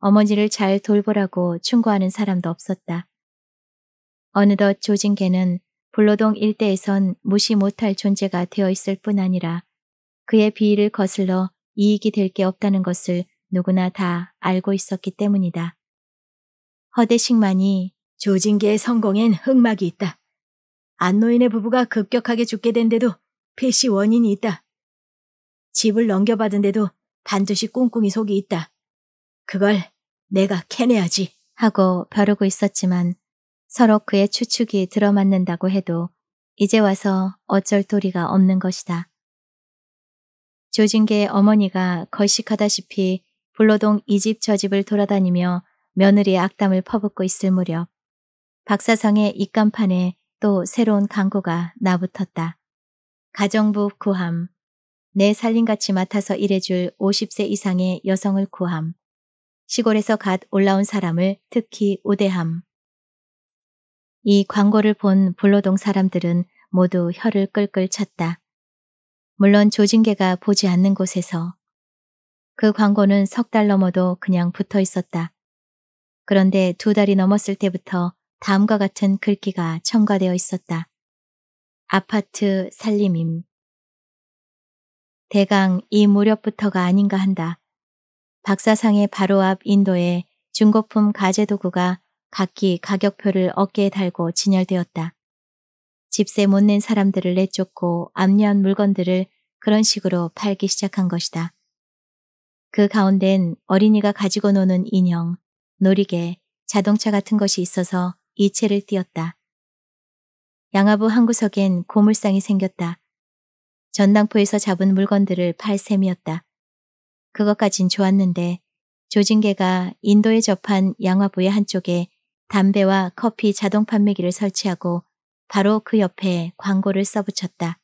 어머니를 잘 돌보라고 충고하는 사람도 없었다. 어느덧 조진계는 불로동 일대에선 무시 못할 존재가 되어 있을 뿐 아니라 그의 비위를 거슬러 이익이 될 게 없다는 것을 누구나 다 알고 있었기 때문이다. 허대식만이 조진계의 성공엔 흑막이 있다. 안노인의 부부가 급격하게 죽게 된 데도 필시 원인이 있다. 집을 넘겨받은 데도 반드시 꿍꿍이 속이 있다. 그걸 내가 캐내야지 하고 벼르고 있었지만 서로 그의 추측이 들어맞는다고 해도 이제 와서 어쩔 도리가 없는 것이다. 조진계의 어머니가 거식하다시피 불로동 이집저 집을 돌아다니며 며느리의 악담을 퍼붓고 있을 무렵 박사상의 입간판에 또 새로운 광고가 나붙었다. 가정부 구함, 내 살림같이 맡아서 일해줄 50세 이상의 여성을 구함, 시골에서 갓 올라온 사람을 특히 우대함. 이 광고를 본 불로동 사람들은 모두 혀를 끌끌 쳤다 물론 조진계가 보지 않는 곳에서 그 광고는 석 달 넘어도 그냥 붙어 있었다. 그런데 두 달이 넘었을 때부터 다음과 같은 글귀가 첨가되어 있었다. 아파트 살림임. 대강 이 무렵부터가 아닌가 한다. 박사상의 바로 앞 인도에 중고품 가재도구가 각기 가격표를 어깨에 달고 진열되었다. 집세 못 낸 사람들을 내쫓고 압류한 물건들을 그런 식으로 팔기 시작한 것이다. 그 가운데엔 어린이가 가지고 노는 인형, 놀이개, 자동차 같은 것이 있어서 이체를 띄었다. 양화부 한 구석엔 고물상이 생겼다. 전당포에서 잡은 물건들을 팔 셈이었다. 그것까진 좋았는데 조진계가 인도에 접한 양화부의 한쪽에 담배와 커피 자동 판매기를 설치하고 바로 그 옆에 광고를 써붙였다.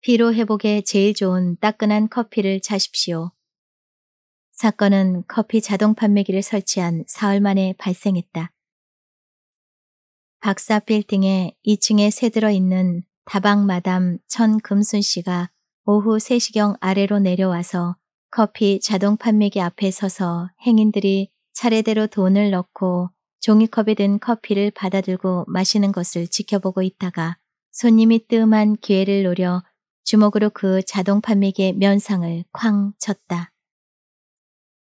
피로 회복에 제일 좋은 따끈한 커피를 차십시오 사건은 커피 자동 판매기를 설치한 사흘 만에 발생했다. 박사 빌딩의 2층에 새들어 있는 다방마담 천금순 씨가 오후 3시경 아래로 내려와서 커피 자동 판매기 앞에 서서 행인들이 차례대로 돈을 넣고 종이컵에 든 커피를 받아들고 마시는 것을 지켜보고 있다가 손님이 뜸한 기회를 노려 주먹으로 그 자동 판매기의 면상을 쾅 쳤다.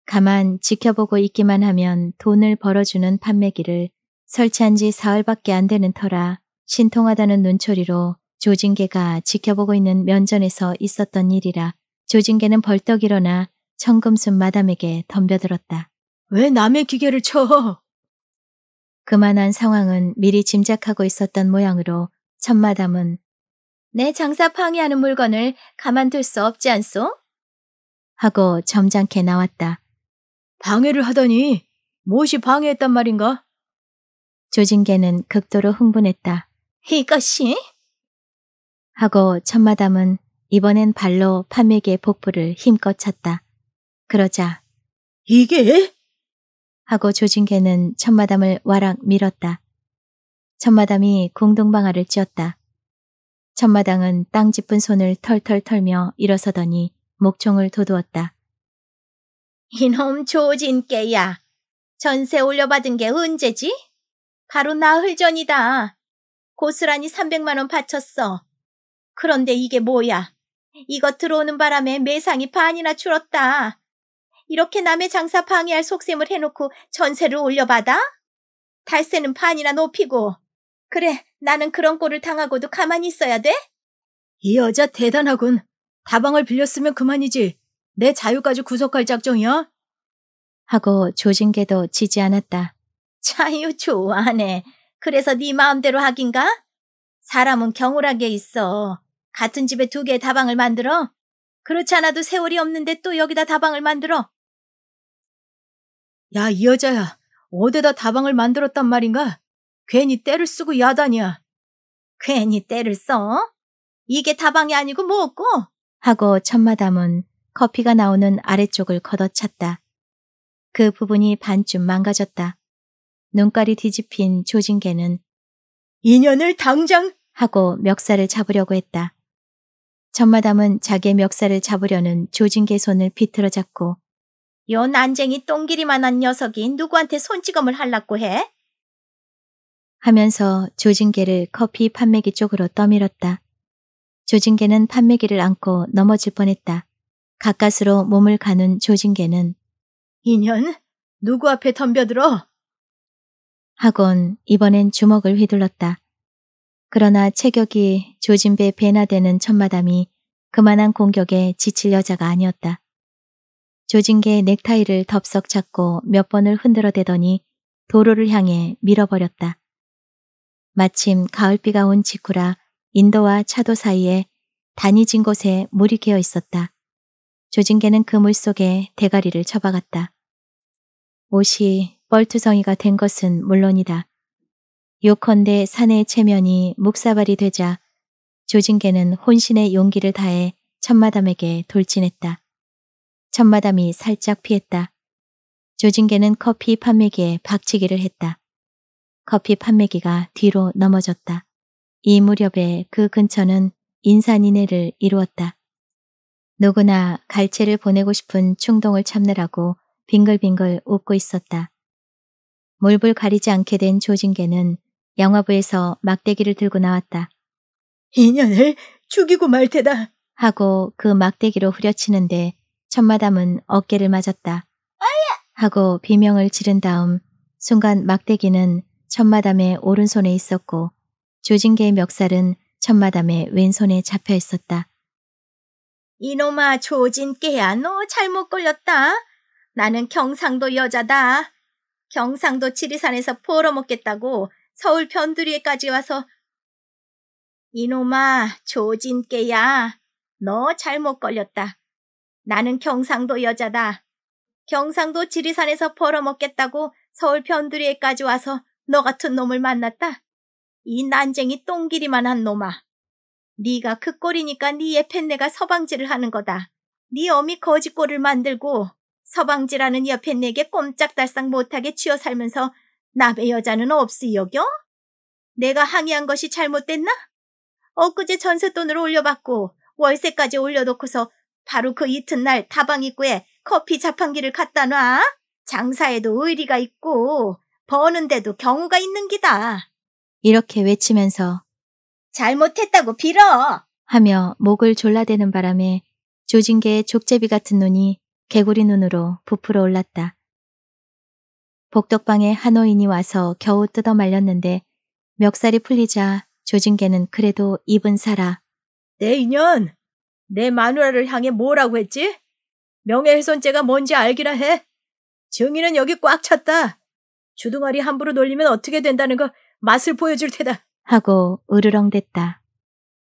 가만 지켜보고 있기만 하면 돈을 벌어주는 판매기를 설치한 지 사흘밖에 안 되는 터라 신통하다는 눈초리로 조진계가 지켜보고 있는 면전에서 있었던 일이라 조진계는 벌떡 일어나 청금순 마담에게 덤벼들었다. 왜 남의 기계를 쳐? 그만한 상황은 미리 짐작하고 있었던 모양으로 천마담은 내 장사 방해하는 물건을 가만둘 수 없지 않소? 하고 점잖게 나왔다. 방해를 하더니 무엇이 방해했단 말인가? 조진계는 극도로 흥분했다. 이것이? 하고 천마담은 이번엔 발로 판맥의 복부를 힘껏 찼다. 그러자 이게? 하고 조진개는 천마담을 와락 밀었다. 천마담이 공동방아를 찧었다. 천마당은 땅 짚은 손을 털털 털며 일어서더니 목총을 도두었다. 이놈 조진깨야. 전세 올려받은 게 언제지? 바로 나흘 전이다. 고스란히 300만 원 바쳤어. 그런데 이게 뭐야? 이것 들어오는 바람에 매상이 반이나 줄었다. 이렇게 남의 장사 방해할 속셈을 해놓고 전세를 올려받아? 달세는 반이나 높이고. 그래, 나는 그런 꼴을 당하고도 가만히 있어야 돼? 이 여자 대단하군. 다방을 빌렸으면 그만이지. 내 자유까지 구속할 작정이야? 하고 조진계도 지지 않았다. 자유 좋아하네. 그래서 네 마음대로 하긴가? 사람은 경울하게 있어. 같은 집에 두 개의 다방을 만들어? 그렇지 않아도 세월이 없는데 또 여기다 다방을 만들어? 야, 이 여자야. 어디다 다방을 만들었단 말인가? 괜히 때를 쓰고 야단이야. 괜히 때를 써? 이게 다방이 아니고 뭐고? 하고 천마담은 커피가 나오는 아래쪽을 걷어찼다. 그 부분이 반쯤 망가졌다. 눈깔이 뒤집힌 조진개는 인연을 당장 하고 멱살을 잡으려고 했다. 전마담은 자기의 멱살을 잡으려는 조진계 손을 비틀어 잡고 요 난쟁이 똥기리만한 녀석이 누구한테 손찌검을 할라고 해? 하면서 조진계를 커피 판매기 쪽으로 떠밀었다. 조진계는 판매기를 안고 넘어질 뻔했다. 가까스로 몸을 가눈 조진계는 인연? 누구 앞에 덤벼들어? 하곤 이번엔 주먹을 휘둘렀다. 그러나 체격이 조진배 배나 되는 천마담이 그만한 공격에 지칠 여자가 아니었다. 조진계의 넥타이를 덥석 잡고 몇 번을 흔들어대더니 도로를 향해 밀어버렸다. 마침 가을비가 온 직후라 인도와 차도 사이에 단이 진 곳에 물이 개어 있었다. 조진계는 그 물 속에 대가리를 쳐박았다. 옷이 뻘투성이가 된 것은 물론이다. 요컨대 산의 체면이 묵사발이 되자 조진계는 혼신의 용기를 다해 천마담에게 돌진했다. 천마담이 살짝 피했다. 조진계는 커피 판매기에 박치기를 했다. 커피 판매기가 뒤로 넘어졌다. 이 무렵에 그 근처는 인산인해를 이루었다. 누구나 갈채를 보내고 싶은 충동을 참느라고 빙글빙글 웃고 있었다. 몰불 가리지 않게 된 조진계는 영화부에서 막대기를 들고 나왔다. 인연을 죽이고 말 테다. 하고 그 막대기로 후려치는데 천마담은 어깨를 맞았다. 아야! 하고 비명을 지른 다음 순간 막대기는 천마담의 오른손에 있었고 조진계의 멱살은 천마담의 왼손에 잡혀 있었다. 이놈아 조진께야너 잘못 걸렸다. 나는 경상도 여자다. 경상도 지리산에서 벌어먹겠다고 서울 변두리에까지 와서 이놈아 조진께야너 잘못 걸렸다. 나는 경상도 여자다. 경상도 지리산에서 벌어먹겠다고 서울 변두리에까지 와서 너 같은 놈을 만났다. 이 난쟁이 똥길이만한 놈아. 네가 그 꼴이니까 네옆 팬네가 서방지를 하는 거다. 네 어미 거지꼴을 만들고 서방지라는 옆에 내게 꼼짝달싹 못하게 쥐어 살면서 남의 여자는 없이 여겨? 내가 항의한 것이 잘못됐나? 엊그제 전세돈을 올려받고 월세까지 올려놓고서 바로 그 이튿날 다방 입구에 커피 자판기를 갖다 놔. 장사에도 의리가 있고 버는데도 경우가 있는 기다. 이렇게 외치면서 잘못했다고 빌어! 하며 목을 졸라대는 바람에 조진계의 족제비 같은 눈이 개구리 눈으로 부풀어 올랐다. 복덕방에 한호인이 와서 겨우 뜯어 말렸는데 멱살이 풀리자 조진계는 그래도 입은 살아. 내 인연! 내 마누라를 향해 뭐라고 했지? 명예훼손죄가 뭔지 알기라 해. 정인는 여기 꽉 찼다. 주둥아리 함부로 놀리면 어떻게 된다는 거 맛을 보여줄 테다. 하고 으르렁댔다.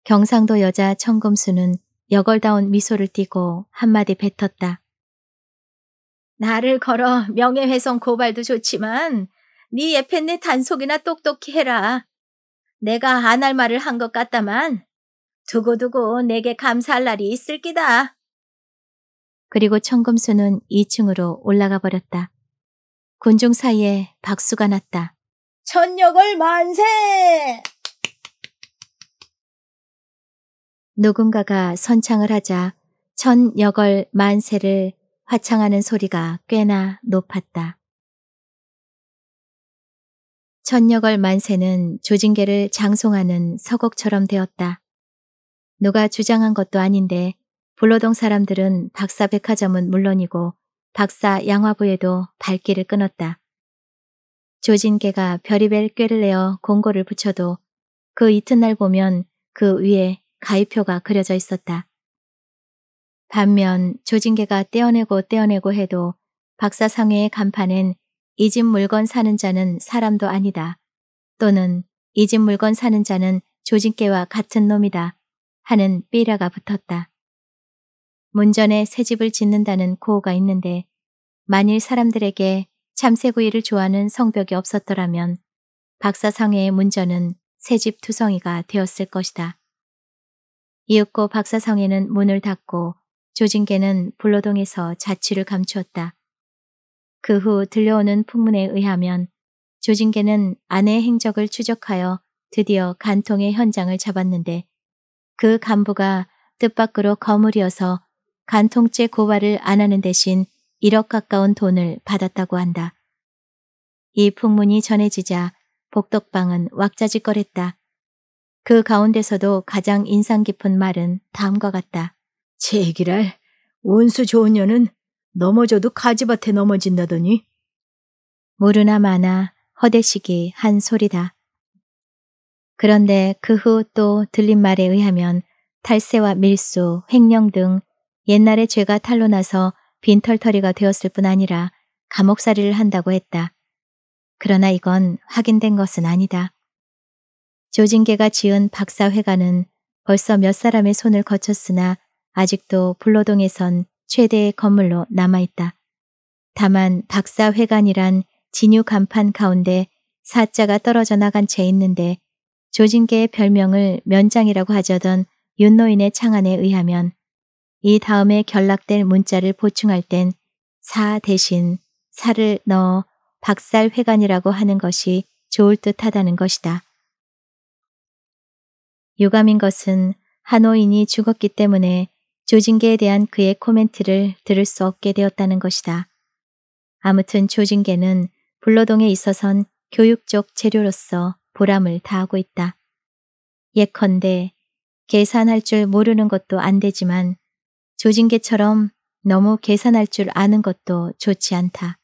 경상도 여자 청금수는 여걸다운 미소를 띠고 한마디 뱉었다. 나를 걸어 명예훼손 고발도 좋지만 네 예펜네 단속이나 똑똑히 해라. 내가 안 할 말을 한 것 같다만 두고두고 내게 감사할 날이 있을 기다. 그리고 청금수는 2층으로 올라가 버렸다. 군중 사이에 박수가 났다. 천력을 만세! 누군가가 선창을 하자 천여걸 만세를 화창하는 소리가 꽤나 높았다. 천녀걸 만세는 조진계를 장송하는 서곡처럼 되었다. 누가 주장한 것도 아닌데 불로동 사람들은 박사 백화점은 물론이고 박사 양화부에도 발길을 끊었다. 조진계가 별이별 꾀를 내어 공고를 붙여도 그 이튿날 보면 그 위에 가위표가 그려져 있었다. 반면 조진계가 떼어내고 떼어내고 해도 박사상회의 간판은 이집 물건 사는 자는 사람도 아니다. 또는 이 집 물건 사는 자는 조진계와 같은 놈이다. 하는 삐라가 붙었다. 문전에 새 집을 짓는다는 고호가 있는데 만일 사람들에게 참새구이를 좋아하는 성벽이 없었더라면 박사상회의 문전은 새집 투성이가 되었을 것이다. 이윽고 박사상회는 문을 닫고 조진계는 불로동에서 자취를 감추었다. 그 후 들려오는 풍문에 의하면 조진계는 아내의 행적을 추적하여 드디어 간통의 현장을 잡았는데 그 간부가 뜻밖으로 거물이어서 간통죄 고발을 안 하는 대신 1억 가까운 돈을 받았다고 한다. 이 풍문이 전해지자 복덕방은 왁자지껄했다. 그 가운데서도 가장 인상 깊은 말은 다음과 같다. 제기랄 운수 좋은 년은 넘어져도 가지밭에 넘어진다더니. 모르나 마나 허대식이 한 소리다. 그런데 그 후 또 들린 말에 의하면 탈세와 밀수, 횡령 등 옛날에 죄가 탈로 나서 빈털터리가 되었을 뿐 아니라 감옥살이를 한다고 했다. 그러나 이건 확인된 것은 아니다. 조진계가 지은 박사회관은 벌써 몇 사람의 손을 거쳤으나 아직도 불로동에선 최대의 건물로 남아있다. 다만 박사회관이란 진유 간판 가운데 사자가 떨어져 나간 채 있는데 조진계의 별명을 면장이라고 하자던 윤노인의 창안에 의하면 이 다음에 결락될 문자를 보충할 땐 사 대신 사를 넣어 박살회관이라고 하는 것이 좋을 듯 하다는 것이다. 유감인 것은 한호인이 죽었기 때문에 조진계에 대한 그의 코멘트를 들을 수 없게 되었다는 것이다. 아무튼 조진계는 불로동에 있어선 교육적 재료로서 보람을 다하고 있다. 예컨대 계산할 줄 모르는 것도 안 되지만 조진계처럼 너무 계산할 줄 아는 것도 좋지 않다.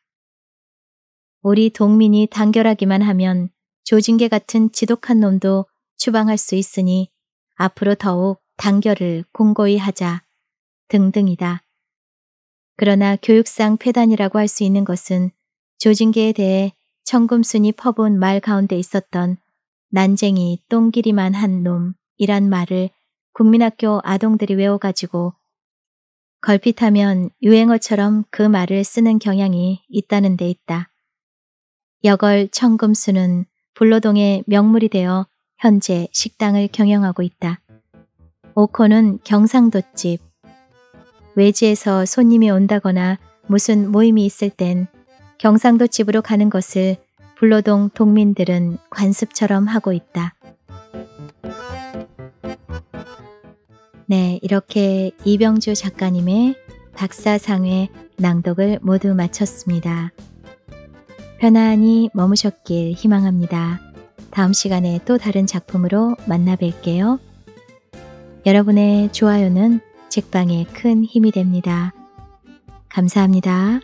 우리 동민이 단결하기만 하면 조진계 같은 지독한 놈도 추방할 수 있으니 앞으로 더욱 단결을 공고히 하자. 등등이다. 그러나 교육상 폐단이라고 할 수 있는 것은 조진계에 대해 청금순이 퍼본 말 가운데 있었던 난쟁이 똥기리만 한 놈이란 말을 국민학교 아동들이 외워가지고 걸핏하면 유행어처럼 그 말을 쓰는 경향이 있다는 데 있다. 여걸 청금순은 불로동의 명물이 되어 현재 식당을 경영하고 있다. 오코는 경상도집, 외지에서 손님이 온다거나 무슨 모임이 있을 땐 경상도 집으로 가는 것을 불로동 동민들은 관습처럼 하고 있다. 네, 이렇게 이병주 작가님의 박사상회 낭독을 모두 마쳤습니다. 편안히 머무셨길 희망합니다. 다음 시간에 또 다른 작품으로 만나 뵐게요. 여러분의 좋아요는 책방에 큰 힘이 됩니다. 감사합니다.